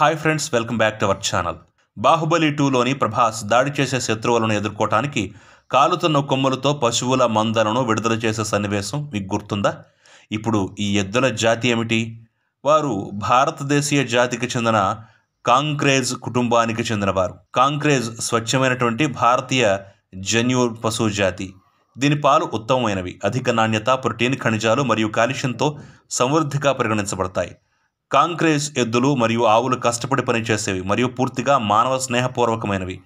hi friends welcome back to our channel Baahubali టూలోని ప్రభాస్ దాడి చేసే శత్రువులను ఎదుర్కోవటానికి కాలుతున్న కొమ్ములతో పశువుల మందలను విడుదల చేసే సన్నివేశం మీకు గుర్తుందా ఇప్పుడు ఈ ఎద్దుల జాతి ఏమిటి వారు భారతదేశీయ జాతికి చెందిన కాంక్రేజ్ కుటుంబానికి చెందినవారు కాంక్రేజ్ స్వచ్ఛమైనటువంటి భారతీయ జన్యు పశువు జాతి దీని పాలు ఉత్తమమైనవి అధిక నాణ్యత ప్రోటీన్ ఖనిజాలు మరియు కాలుష్యంతో సమృద్ధిగా పరిగణించబడతాయి కాంక్రేజ్ ఎద్దులు మరియు ఆవులు కష్టపడి పనిచేసేవి మరియు పూర్తిగా మానవ స్నేహపూర్వకమైనవి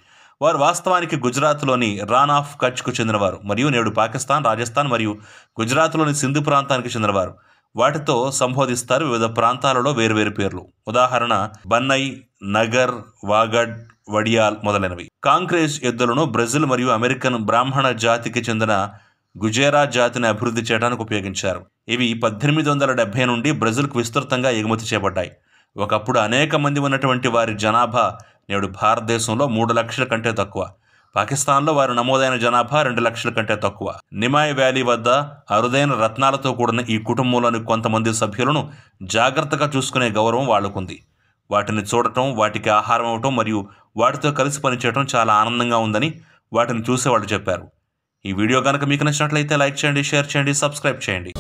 వారు వాస్తవానికి గుజరాత్లోని రాన్ ఆఫ్ కచ్కు చెందినవారు మరియు నేడు పాకిస్తాన్ రాజస్థాన్ మరియు గుజరాత్లోని సింధు ప్రాంతానికి చెందినవారు వాటితో సంబోధిస్తారు వివిధ ప్రాంతాలలో వేరువేరు పేర్లు ఉదాహరణ బన్నై నగర్ వాగడ్ వడియాల్ మొదలైనవి కాంక్రేజ్ ఎద్దులను బ్రెజిల్ మరియు అమెరికన్ బ్రాహ్మణ జాతికి చెందిన గుజేరా జాతిని అభివృద్ధి చేయడానికి ఉపయోగించారు ఇవి పద్దెనిమిది వందల డెబ్భై నుండి బ్రెజిల్కు విస్తృతంగా ఎగుమతి చేయబడ్డాయి ఒకప్పుడు అనేక మంది ఉన్నటువంటి వారి జనాభా నేడు భారతదేశంలో మూడు లక్షల కంటే తక్కువ పాకిస్తాన్లో వారు నమోదైన జనాభా రెండు లక్షల కంటే తక్కువ నిమాయ్ వ్యాలీ వద్ద అరుదైన రత్నాలతో కూడిన ఈ కుటుంబంలోని కొంతమంది సభ్యులను జాగ్రత్తగా చూసుకునే గౌరవం వాళ్ళకుంది వాటిని చూడటం వాటికి ఆహారం ఇవ్వటం మరియు వాటితో కలిసి పనిచేయడం చాలా ఆనందంగా ఉందని వాటిని చూసేవాళ్ళు చెప్పారు ఈ వీడియో కనుక మీకు నచ్చినట్లయితే లైక్ చేయండి షేర్ చేయండి సబ్స్క్రైబ్ చేయండి